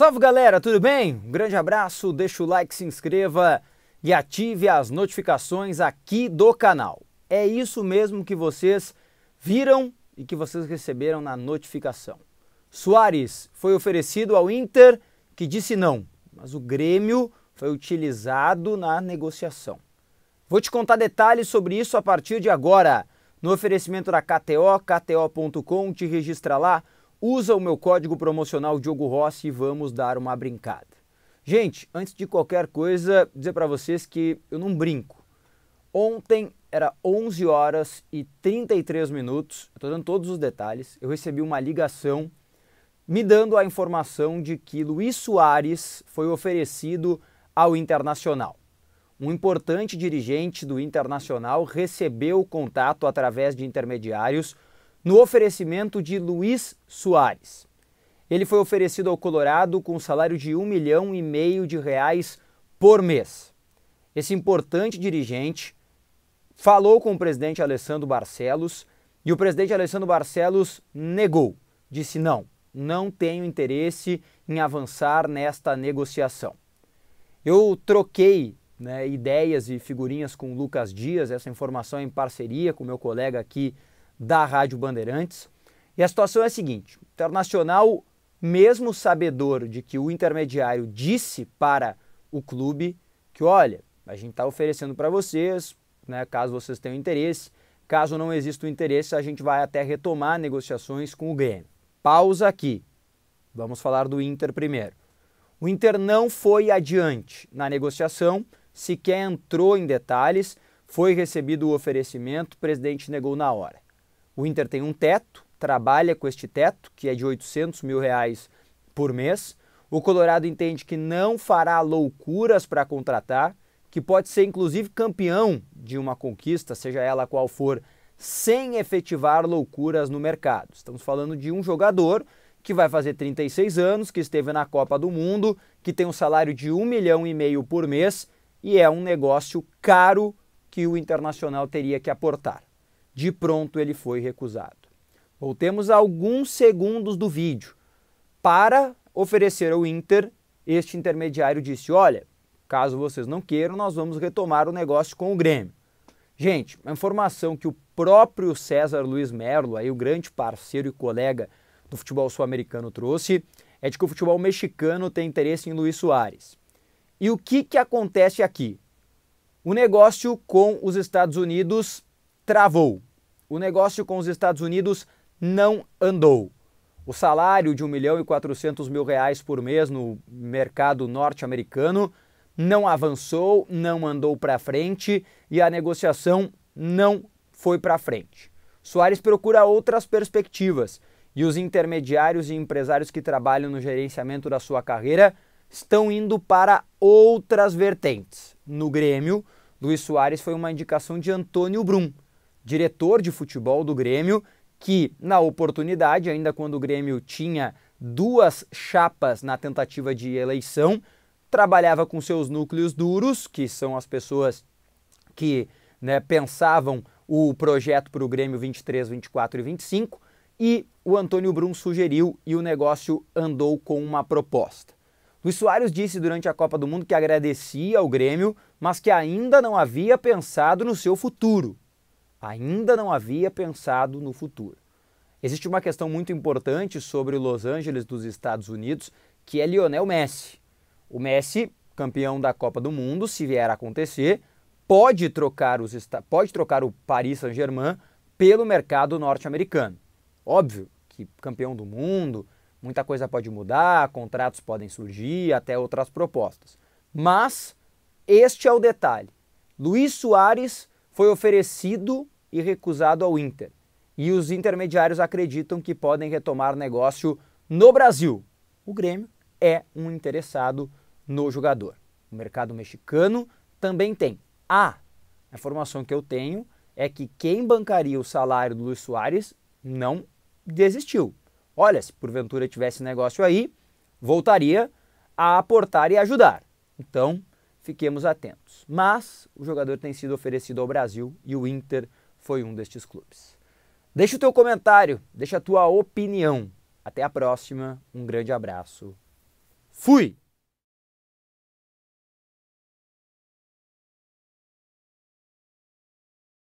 Salve galera, tudo bem? Um grande abraço, deixa o like, se inscreva e ative as notificações aqui do canal. É isso mesmo que vocês viram e que vocês receberam na notificação. Soares foi oferecido ao Inter, que disse não, mas o Grêmio foi utilizado na negociação. Vou te contar detalhes sobre isso a partir de agora. No oferecimento da KTO, kto.com, te registra lá. Usa o meu código promocional Diogo Rossi e vamos dar uma brincada. Gente, antes de qualquer coisa, dizer para vocês que eu não brinco. Ontem era 11 horas e 33 minutos, estou dando todos os detalhes, eu recebi uma ligação me dando a informação de que Luiz Soares foi oferecido ao Internacional. Um importante dirigente do Internacional recebeu o contato através de intermediários no oferecimento de Luiz Soares. Ele foi oferecido ao Colorado com um salário de um milhão e meio de reais por mês. Esse importante dirigente falou com o presidente Alessandro Barcelos e o presidente Alessandro Barcelos negou, disse não, não tenho interesse em avançar nesta negociação. Eu troquei né, ideias e figurinhas com o Lucas Dias, essa informação é em parceria com meu colega aqui da Rádio Bandeirantes. E a situação é a seguinte: o Internacional, mesmo sabedor de que o intermediário disse para o clube que, olha, a gente está oferecendo para vocês, né, caso vocês tenham interesse. Caso não exista o interesse, a gente vai até retomar negociações com o Grêmio. Pausa aqui. Vamos falar do Inter primeiro. O Inter não foi adiante na negociação, sequer entrou em detalhes, foi recebido o oferecimento, o presidente negou na hora. O Inter tem um teto, trabalha com este teto, que é de 800 mil reais por mês. O Colorado entende que não fará loucuras para contratar, que pode ser inclusive campeão de uma conquista, seja ela qual for, sem efetivar loucuras no mercado. Estamos falando de um jogador que vai fazer 36 anos, que esteve na Copa do Mundo, que tem um salário de um milhão e meio por mês e é um negócio caro que o Internacional teria que aportar. De pronto ele foi recusado. Voltemos a alguns segundos do vídeo. Para oferecer ao Inter, este intermediário disse: Olha, caso vocês não queiram, nós vamos retomar o negócio com o Grêmio. Gente, a informação que o próprio César Luiz Merlo, aí o grande parceiro e colega do futebol sul-americano, trouxe é de que o futebol mexicano tem interesse em Luiz Soares. E o que, que acontece aqui? O negócio com os Estados Unidos travou. O negócio com os Estados Unidos não andou. O salário de 1 milhão e 400 mil reais por mês no mercado norte-americano não avançou, não andou para frente e a negociação não foi para frente. Soares procura outras perspectivas e os intermediários e empresários que trabalham no gerenciamento da sua carreira estão indo para outras vertentes. No Grêmio, Luiz Soares foi uma indicação de Antônio Brum, diretor de futebol do Grêmio, que na oportunidade, ainda quando o Grêmio tinha duas chapas na tentativa de eleição, trabalhava com seus núcleos duros, que são as pessoas que né, pensavam o projeto para o Grêmio 23, 24 e 25, e o Antônio Brum sugeriu e o negócio andou com uma proposta. Luiz Soares disse durante a Copa do Mundo que agradecia ao Grêmio, mas que ainda não havia pensado no seu futuro. Ainda não havia pensado no futuro. Existe uma questão muito importante sobre o Los Angeles dos Estados Unidos, que é Lionel Messi. O Messi, campeão da Copa do Mundo, se vier a acontecer, pode trocar, os, pode trocar o Paris Saint-Germain pelo mercado norte-americano. Óbvio que campeão do mundo, muita coisa pode mudar, contratos podem surgir, até outras propostas. Mas este é o detalhe. Luiz Soares foi oferecido e recusado ao Inter. E os intermediários acreditam que podem retomar negócio no Brasil. O Grêmio é um interessado no jogador. O mercado mexicano também tem. Ah, a informação que eu tenho é que quem bancaria o salário do Luiz Soares não desistiu. Olha, se porventura tivesse negócio aí, voltaria a aportar e ajudar. Então, fiquemos atentos. Mas o jogador tem sido oferecido ao Brasil e o Inter foi um destes clubes. Deixa o teu comentário, deixa a tua opinião. Até a próxima, um grande abraço. Fui!